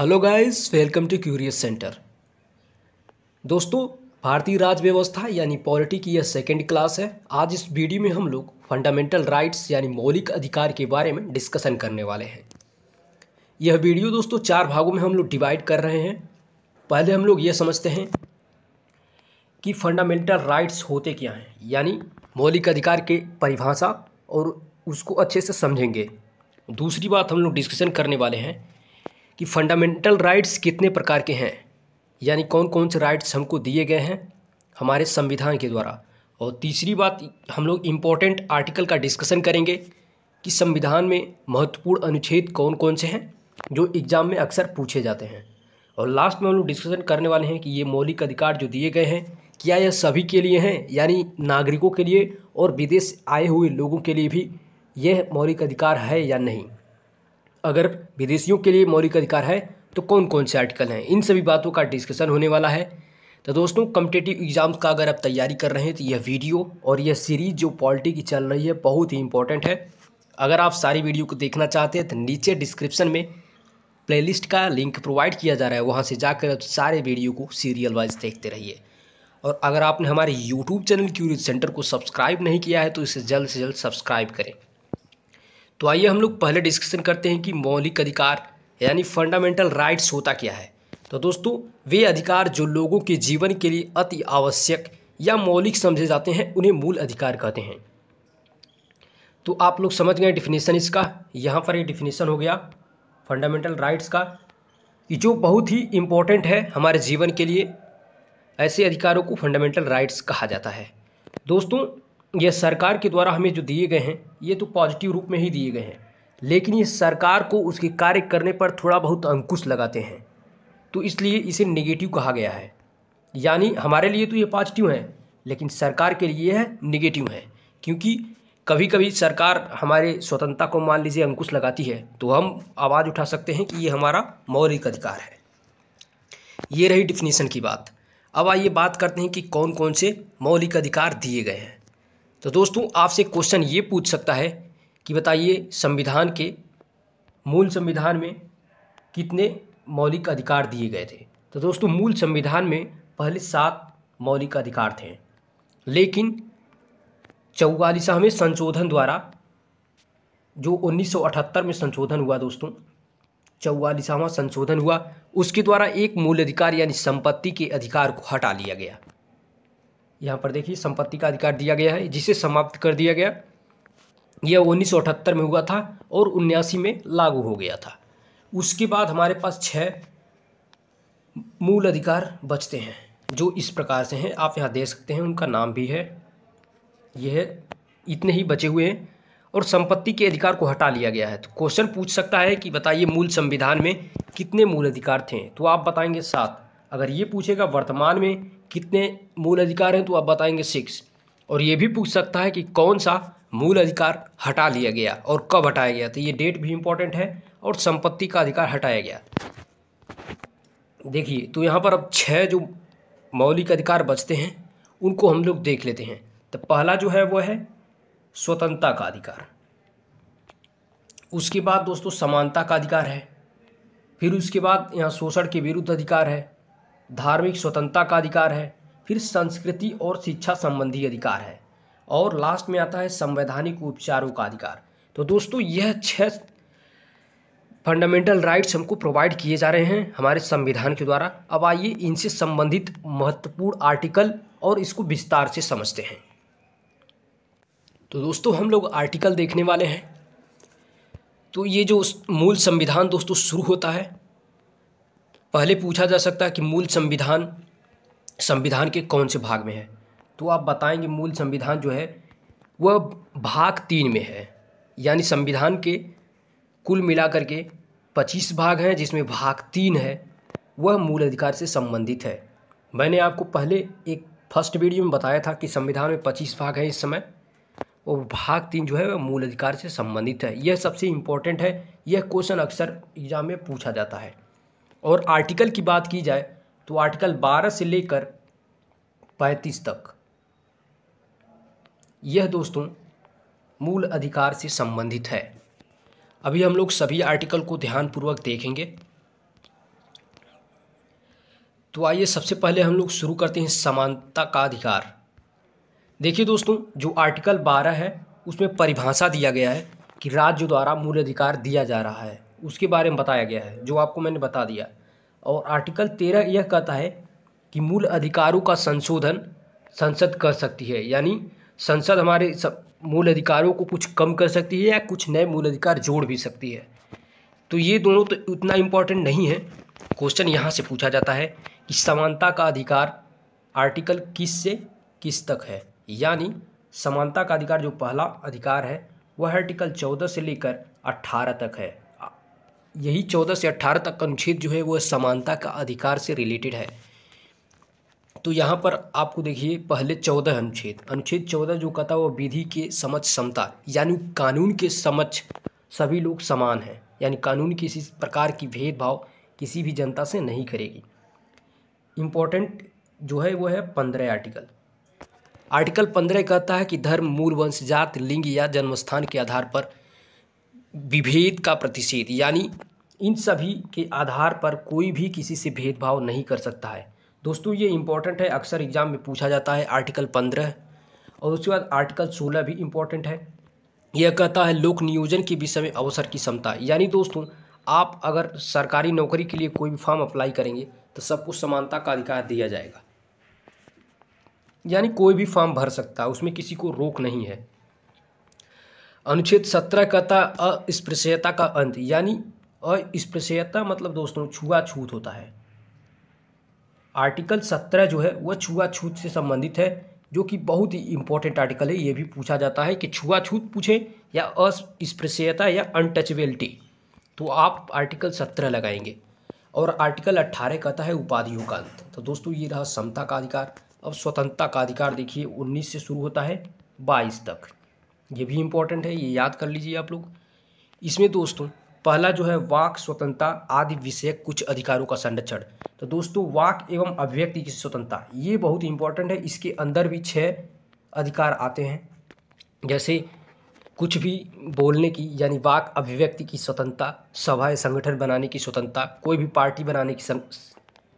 hello guys welcome to curious center दोस्तों भारतीय राज्य व्यवस्था यानी पॉलिटी की यह सेकेंड क्लास है आज इस वीडियो में हम लोग फंडामेंटल राइट्स यानी मौलिक अधिकार के बारे में डिस्कशन करने वाले हैं यह वीडियो दोस्तों चार भागों में हम लोग डिवाइड कर रहे हैं पहले हम लोग ये समझते हैं कि फंडामेंटल राइट्स होते क्या हैं यानी मौलिक अधिकार के परिभाषा और उसको अच्छे से समझेंगे दूसरी बात हम लोग डिस्कशन करने वाले हैं कि फंडामेंटल राइट्स कितने प्रकार के हैं यानी कौन कौन से राइट्स हमको दिए गए हैं हमारे संविधान के द्वारा और तीसरी बात हम लोग इम्पोर्टेंट आर्टिकल का डिस्कशन करेंगे कि संविधान में महत्वपूर्ण अनुच्छेद कौन कौन से हैं जो एग्ज़ाम में अक्सर पूछे जाते हैं और लास्ट में हम लोग डिस्कशन करने वाले हैं कि ये मौलिक अधिकार जो दिए गए हैं क्या यह सभी के लिए हैं यानी नागरिकों के लिए और विदेश आए हुए लोगों के लिए भी यह मौलिक अधिकार है या नहीं अगर विदेशियों के लिए मौलिक अधिकार है तो कौन कौन से आर्टिकल हैं इन सभी बातों का डिस्कशन होने वाला है तो दोस्तों कम्पिटेटिव एग्ज़ाम्स का अगर आप तैयारी कर रहे हैं तो यह वीडियो और यह सीरीज़ जो पॉलिटी की चल रही है बहुत ही इंपॉर्टेंट है अगर आप सारी वीडियो को देखना चाहते हैं तो नीचे डिस्क्रिप्शन में प्लेलिस्ट का लिंक प्रोवाइड किया जा रहा है वहाँ से जाकर आप सारे वीडियो को सीरियल वाइज देखते रहिए और अगर आपने हमारे यूट्यूब चैनल क्यूरियस सेंटर को सब्सक्राइब नहीं किया है तो इसे जल्द से जल्द सब्सक्राइब करें तो आइए हम लोग पहले डिस्कशन करते हैं कि मौलिक अधिकार यानी फंडामेंटल राइट्स होता क्या है तो दोस्तों वे अधिकार जो लोगों के जीवन के लिए अति आवश्यक या मौलिक समझे जाते हैं उन्हें मूल अधिकार कहते हैं तो आप लोग समझ गए डिफिनेशन इसका यहाँ पर ये डिफिनेशन हो गया फंडामेंटल राइट्स का जो बहुत ही इम्पोर्टेंट है हमारे जीवन के लिए ऐसे अधिकारों को फंडामेंटल राइट्स कहा जाता है दोस्तों ये सरकार के द्वारा हमें जो दिए गए हैं ये तो पॉजिटिव रूप में ही दिए गए हैं लेकिन ये सरकार को उसके कार्य करने पर थोड़ा बहुत अंकुश लगाते हैं तो इसलिए इसे निगेटिव कहा गया है यानी हमारे लिए तो ये पॉजिटिव है लेकिन सरकार के लिए है निगेटिव है क्योंकि कभी कभी सरकार हमारे स्वतंत्रता को मान लीजिए अंकुश लगाती है तो हम आवाज़ उठा सकते हैं कि ये हमारा मौलिक अधिकार है ये रही डिफिनीसन की बात अब आइए बात करते हैं कि कौन कौन से मौलिक अधिकार दिए गए हैं तो दोस्तों आपसे क्वेश्चन ये पूछ सकता है कि बताइए संविधान के मूल संविधान में कितने मौलिक अधिकार दिए गए थे तो दोस्तों मूल संविधान में पहले सात मौलिक अधिकार थे लेकिन चौवालीसवें संशोधन द्वारा जो 1978 में संशोधन हुआ दोस्तों चौवालीसवां संशोधन हुआ उसके द्वारा एक मूल अधिकार यानी संपत्ति के अधिकार को हटा लिया गया यहाँ पर देखिए संपत्ति का अधिकार दिया गया है जिसे समाप्त कर दिया गया यह उन्नीस में हुआ था और उन्यासी में लागू हो गया था उसके बाद हमारे पास छः मूल अधिकार बचते हैं जो इस प्रकार से हैं आप यहाँ देख सकते हैं उनका नाम भी है यह इतने ही बचे हुए हैं और संपत्ति के अधिकार को हटा लिया गया है तो क्वेश्चन पूछ सकता है कि बताइए मूल संविधान में कितने मूल अधिकार थे तो आप बताएंगे सात अगर ये पूछेगा वर्तमान में कितने मूल अधिकार हैं तो आप बताएंगे सिक्स और ये भी पूछ सकता है कि कौन सा मूल अधिकार हटा लिया गया और कब हटाया गया तो ये डेट भी इम्पोर्टेंट है और संपत्ति का अधिकार हटाया गया देखिए तो यहाँ पर अब छः जो मौलिक अधिकार बचते हैं उनको हम लोग देख लेते हैं तो पहला जो है वह है स्वतंत्रता का अधिकार उसके बाद दोस्तों समानता का अधिकार है फिर उसके बाद यहाँ शोषण के विरुद्ध अधिकार है धार्मिक स्वतंत्रता का अधिकार है फिर संस्कृति और शिक्षा संबंधी अधिकार है और लास्ट में आता है संवैधानिक उपचारों का अधिकार तो दोस्तों यह छह फंडामेंटल राइट्स हमको प्रोवाइड किए जा रहे हैं हमारे संविधान के द्वारा अब आइए इनसे संबंधित महत्वपूर्ण आर्टिकल और इसको विस्तार से समझते हैं तो दोस्तों हम लोग आर्टिकल देखने वाले हैं तो ये जो मूल संविधान दोस्तों शुरू होता है पहले पूछा जा सकता है कि मूल संविधान संविधान के कौन से भाग में है तो आप बताएंगे मूल संविधान जो है वह भाग तीन में है यानी संविधान के कुल मिलाकर के पच्चीस भाग हैं जिसमें भाग तीन है वह मूल अधिकार से संबंधित है मैंने आपको पहले एक फर्स्ट वीडियो में बताया था कि संविधान में पच्चीस भाग हैं इस समय और भाग तीन जो है वह मूल अधिकार से संबंधित है यह सबसे इम्पोर्टेंट है यह क्वेश्चन अक्सर एग्जाम में पूछा जाता है और आर्टिकल की बात की जाए तो आर्टिकल 12 से लेकर 35 तक यह दोस्तों मूल अधिकार से संबंधित है अभी हम लोग सभी आर्टिकल को ध्यानपूर्वक देखेंगे तो आइए सबसे पहले हम लोग शुरू करते हैं समानता का अधिकार देखिए दोस्तों जो आर्टिकल 12 है उसमें परिभाषा दिया गया है कि राज्य द्वारा मूल अधिकार दिया जा रहा है उसके बारे में बताया गया है जो आपको मैंने बता दिया और आर्टिकल तेरह यह कहता है कि मूल अधिकारों का संशोधन संसद कर सकती है यानी संसद हमारे सब मूल अधिकारों को कुछ कम कर सकती है या कुछ नए मूल अधिकार जोड़ भी सकती है तो ये दोनों तो उतना इम्पोर्टेंट नहीं है क्वेश्चन यहाँ से पूछा जाता है कि समानता का अधिकार आर्टिकल किस से किस तक है यानी समानता का अधिकार जो पहला अधिकार है वह आर्टिकल चौदह से लेकर अट्ठारह तक है यही चौदह से अट्ठारह तक का अनुच्छेद जो है वो समानता का अधिकार से रिलेटेड है तो यहाँ पर आपको देखिए पहले चौदह अनुच्छेद अनुच्छेद चौदह जो कहता है वो विधि के समझ समता यानी कानून के समक्ष सभी लोग समान हैं यानी कानून किसी प्रकार की भेदभाव किसी भी जनता से नहीं करेगी इम्पोर्टेंट जो है वो है पंद्रह आर्टिकल आर्टिकल पंद्रह कहता है कि धर्म मूल वंश जात लिंग या जन्मस्थान के आधार पर विभेद का प्रतिषेध यानी इन सभी के आधार पर कोई भी किसी से भेदभाव नहीं कर सकता है दोस्तों ये इम्पॉर्टेंट है अक्सर एग्ज़ाम में पूछा जाता है आर्टिकल पंद्रह और उसके बाद आर्टिकल सोलह भी इम्पॉर्टेंट है यह कहता है लोक नियोजन के विषय में अवसर की क्षमता यानी दोस्तों आप अगर सरकारी नौकरी के लिए कोई भी फॉर्म अप्लाई करेंगे तो सबको समानता का अधिकार दिया जाएगा यानी कोई भी फॉर्म भर सकता है उसमें किसी को रोक नहीं है अनुच्छेद सत्रह कहता अस्पृश्यता का अंत यानी अस्पृश्यता मतलब दोस्तों छुआछूत होता है आर्टिकल सत्रह जो है वह छुआछूत से संबंधित है जो कि बहुत ही इंपॉर्टेंट आर्टिकल है ये भी पूछा जाता है कि छुआछूत पूछे या अस्पृश्यता या अनटचेबिलिटी तो आप आर्टिकल सत्रह लगाएंगे और आर्टिकल अट्ठारह कहता है उपाधियों का अंत तो दोस्तों ये रहा समता का अधिकार अब स्वतंत्रता का अधिकार देखिए उन्नीस से शुरू होता है बाईस तक ये भी इम्पोर्टेंट है ये याद कर लीजिए आप लोग इसमें दोस्तों पहला जो है वाक स्वतंत्रता आदि विषय कुछ अधिकारों का संरक्षण तो दोस्तों वाक एवं अभिव्यक्ति की स्वतंत्रता ये बहुत इंपॉर्टेंट है इसके अंदर भी छः अधिकार आते हैं जैसे कुछ भी बोलने की यानी वाक अभिव्यक्ति की स्वतंत्रता सभा संगठन बनाने की स्वतंत्रता कोई भी पार्टी बनाने की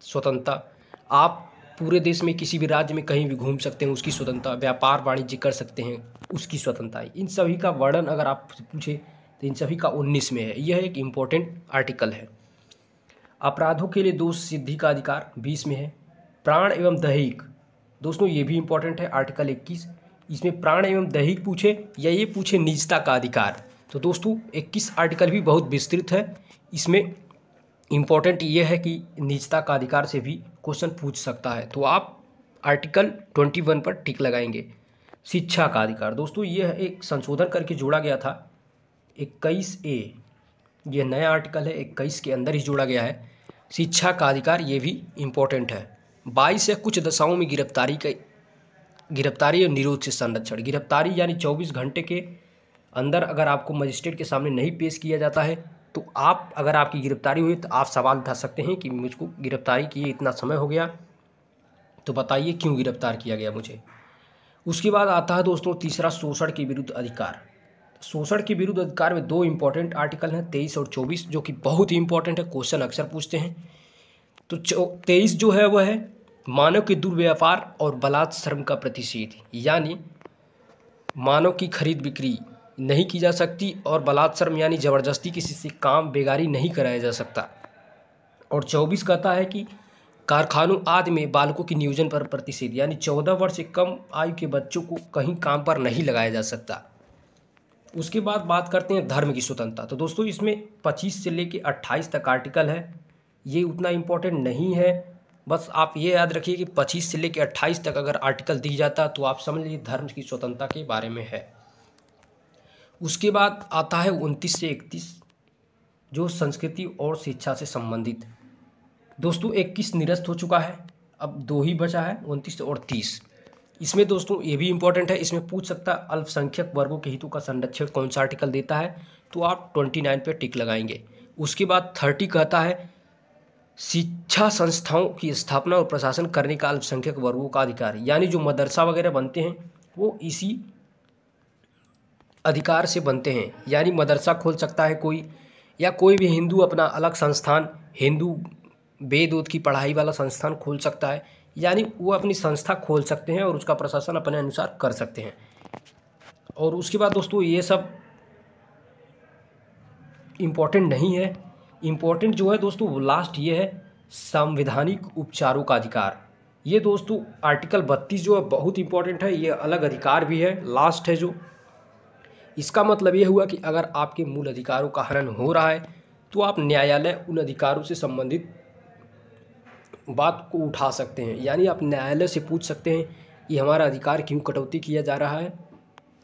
स्वतंत्रता आप पूरे देश में किसी भी राज्य में कहीं भी घूम सकते हैं उसकी स्वतंत्रता व्यापार वाणिज्य कर सकते हैं उसकी स्वतंत्रता इन सभी का वर्णन अगर आप पूछे तो इन सभी का उन्नीस में है यह एक इम्पोर्टेंट आर्टिकल है अपराधों के लिए दोष सिद्धि का अधिकार बीस में है प्राण एवं दैहिक दोस्तों ये भी इम्पोर्टेंट है आर्टिकल इक्कीस इसमें प्राण एवं दैहिक पूछे या ये पूछे निजता का अधिकार तो दोस्तों इक्कीस आर्टिकल भी बहुत विस्तृत है इसमें इम्पॉर्टेंट ये है कि निजता का अधिकार से भी क्वेश्चन पूछ सकता है तो आप आर्टिकल ट्वेंटी वन पर टिक लगाएंगे शिक्षा का अधिकार दोस्तों यह एक संशोधन करके जोड़ा गया था इक्कीस ए ये नया आर्टिकल है इक्कीस के अंदर ही जोड़ा गया है शिक्षा का अधिकार ये भी इम्पोर्टेंट है बाईस या कुछ दशाओं में गिरफ्तारी का गिरफ्तारी और निरोध से संरक्षण गिरफ्तारी यानी चौबीस घंटे के अंदर अगर आपको मजिस्ट्रेट के सामने नहीं पेश किया जाता है तो आप अगर आपकी गिरफ्तारी हुई तो आप सवाल उठा सकते हैं कि मुझको गिरफ्तारी किए इतना समय हो गया तो बताइए क्यों गिरफ्तार किया गया मुझे उसके बाद आता है दोस्तों तीसरा शोषण के विरुद्ध अधिकार शोषण के विरुद्ध अधिकार में दो इम्पोर्टेंट आर्टिकल हैं तेईस और चौबीस जो कि बहुत ही इंपॉर्टेंट है क्वेश्चन अक्सर पूछते हैं तो तेईस जो है वह है मानव के दुर्व्यापार और बलात्म का प्रतिषेध यानी मानव की खरीद बिक्री नहीं की जा सकती और बलात्सर्म यानी ज़बरदस्ती किसी से काम बेगारी नहीं कराया जा सकता और चौबीस कहता है कि कारखानों आदि में बालकों की नियोजन पर प्रतिषेध यानी चौदह वर्ष से कम आयु के बच्चों को कहीं काम पर नहीं लगाया जा सकता उसके बाद बात करते हैं धर्म की स्वतंत्रता तो दोस्तों इसमें पच्चीस से लेकर अट्ठाईस तक आर्टिकल है ये उतना इम्पोर्टेंट नहीं है बस आप ये याद रखिए कि पच्चीस से लेकर अट्ठाईस तक अगर आर्टिकल दी जाता तो आप समझ लीजिए धर्म की स्वतंत्रता के बारे में है उसके बाद आता है उनतीस से इकतीस जो संस्कृति और शिक्षा से संबंधित दोस्तों इक्कीस निरस्त हो चुका है अब दो ही बचा है उनतीस और तीस इसमें दोस्तों ये भी इम्पोर्टेंट है इसमें पूछ सकता है अल्पसंख्यक वर्गों के हितों का संरक्षण कौन सा आर्टिकल देता है तो आप ट्वेंटी नाइन पर टिक लगाएंगे उसके बाद थर्टी कहता है शिक्षा संस्थाओं की स्थापना और प्रशासन करने का अल्पसंख्यक वर्गों का अधिकार यानी जो मदरसा वगैरह बनते हैं वो इसी अधिकार से बनते हैं यानी मदरसा खोल सकता है कोई या कोई भी हिंदू अपना अलग संस्थान हिंदू वेद की पढ़ाई वाला संस्थान खोल सकता है यानी वो अपनी संस्था खोल सकते हैं और उसका प्रशासन अपने अनुसार कर सकते हैं और उसके बाद दोस्तों ये सब इम्पोर्टेंट नहीं है इम्पोर्टेंट जो है दोस्तों लास्ट ये है संवैधानिक उपचारों का अधिकार ये दोस्तों आर्टिकल बत्तीस जो है बहुत इम्पोर्टेंट है ये अलग अधिकार भी है लास्ट है जो इसका मतलब ये हुआ कि अगर आपके मूल अधिकारों का हनन हो रहा है तो आप न्यायालय उन अधिकारों से संबंधित बात को उठा सकते हैं यानी आप न्यायालय से पूछ सकते हैं कि हमारा अधिकार क्यों कटौती किया जा रहा है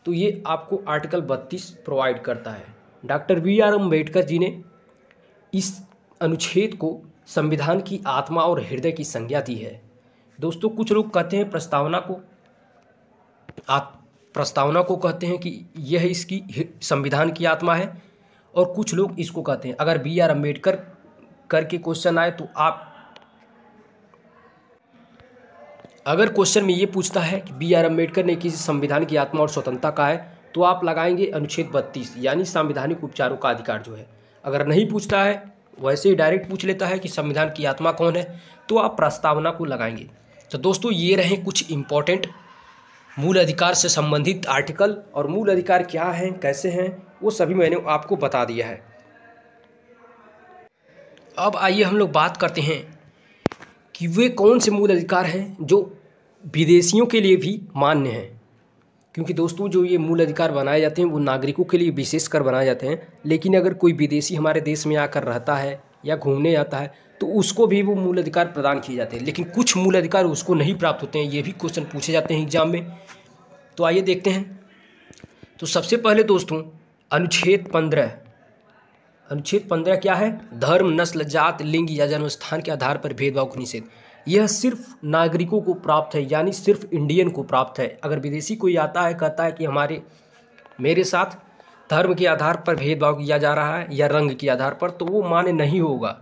तो ये आपको आर्टिकल बत्तीस प्रोवाइड करता है doctor B R Ambedkar ji ने इस अनुच्छेद को संविधान की आत्मा और हृदय की संज्ञा दी है दोस्तों कुछ लोग कहते हैं प्रस्तावना को प्रस्तावना को कहते हैं कि यह इसकी संविधान की आत्मा है और कुछ लोग इसको कहते हैं अगर बी आर अम्बेडकर करके क्वेश्चन आए तो आप अगर क्वेश्चन में ये पूछता है कि बी आर अम्बेडकर ने किसी संविधान की आत्मा और स्वतंत्रता का है तो आप लगाएंगे अनुच्छेद बत्तीस यानी संवैधानिक उपचारों का अधिकार जो है अगर नहीं पूछता है वैसे ही डायरेक्ट पूछ लेता है कि संविधान की आत्मा कौन है तो आप प्रस्तावना को लगाएंगे तो दोस्तों ये रहे कुछ इंपॉर्टेंट मूल अधिकार से संबंधित आर्टिकल और मूल अधिकार क्या हैं कैसे हैं वो सभी मैंने आपको बता दिया है अब आइए हम लोग बात करते हैं कि वे कौन से मूल अधिकार हैं जो विदेशियों के लिए भी मान्य हैं क्योंकि दोस्तों जो ये मूल अधिकार बनाए जाते हैं वो नागरिकों के लिए विशेषकर बनाए जाते हैं लेकिन अगर कोई विदेशी हमारे देश में आकर रहता है या घूमने जाता है तो उसको भी वो मूल अधिकार प्रदान किए जाते हैं लेकिन कुछ मूल अधिकार उसको नहीं प्राप्त होते हैं ये भी क्वेश्चन पूछे जाते हैं एग्जाम में तो आइए देखते हैं तो सबसे पहले दोस्तों अनुच्छेद पंद्रह अनुच्छेद पंद्रह क्या है धर्म नस्ल जात लिंग या जन्म स्थान के आधार पर भेदभाव का निषेध यह सिर्फ नागरिकों को प्राप्त है यानी सिर्फ इंडियन को प्राप्त है अगर विदेशी कोई आता है कहता है कि हमारे मेरे साथ धर्म के आधार पर भेदभाव किया जा रहा है या रंग के आधार पर तो वो मान्य नहीं होगा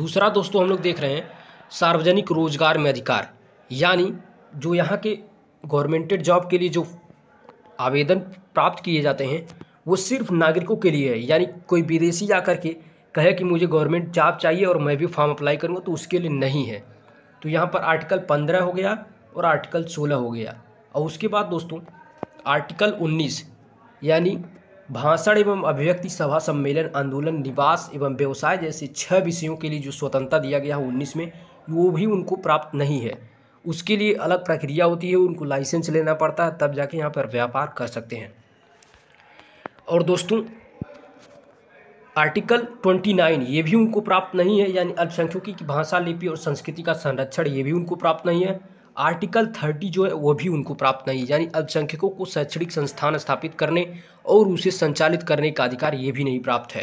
दूसरा दोस्तों हम लोग देख रहे हैं सार्वजनिक रोजगार में अधिकार यानी जो यहाँ के गवर्नमेंटेड जॉब के लिए जो आवेदन प्राप्त किए जाते हैं वो सिर्फ नागरिकों के लिए है यानी कोई विदेशी आकर के कहे कि मुझे गवर्नमेंट जॉब चाहिए और मैं भी फॉर्म अप्लाई करूँगा तो उसके लिए नहीं है तो यहाँ पर आर्टिकल पंद्रह हो गया और आर्टिकल सोलह हो गया और उसके बाद दोस्तों आर्टिकल उन्नीस यानी भाषण एवं अभिव्यक्ति सभा सम्मेलन आंदोलन निवास एवं व्यवसाय जैसे छह विषयों के लिए जो स्वतंत्रता दिया गया है उन्नीस में वो भी उनको प्राप्त नहीं है उसके लिए अलग प्रक्रिया होती है उनको लाइसेंस लेना पड़ता है तब जाके यहाँ पर व्यापार कर सकते हैं और दोस्तों आर्टिकल 29 ये भी उनको प्राप्त नहीं है यानी अल्पसंख्यकों की भाषा लिपि और संस्कृति का संरक्षण ये भी उनको प्राप्त नहीं है आर्टिकल 30 जो है वो भी उनको प्राप्त नहीं यानी अल्पसंख्यकों को शैक्षणिक संस्थान स्थापित करने और उसे संचालित करने का अधिकार ये भी नहीं प्राप्त है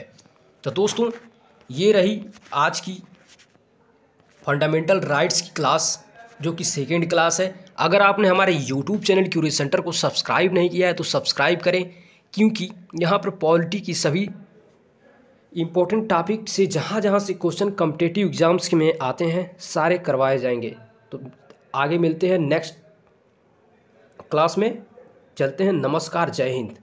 तो दोस्तों ये रही आज की फंडामेंटल राइट्स की क्लास जो कि सेकेंड क्लास है अगर आपने हमारे यूट्यूब चैनल क्यूरेज सेंटर को सब्सक्राइब नहीं किया है तो सब्सक्राइब करें क्योंकि यहाँ पर पॉलिटी की सभी इम्पोर्टेंट टॉपिक से जहाँ जहाँ से क्वेश्चन कम्पिटेटिव एग्ज़ाम्स में आते हैं सारे करवाए जाएंगे तो आगे मिलते हैं नेक्स्ट क्लास में चलते हैं नमस्कार जय हिंद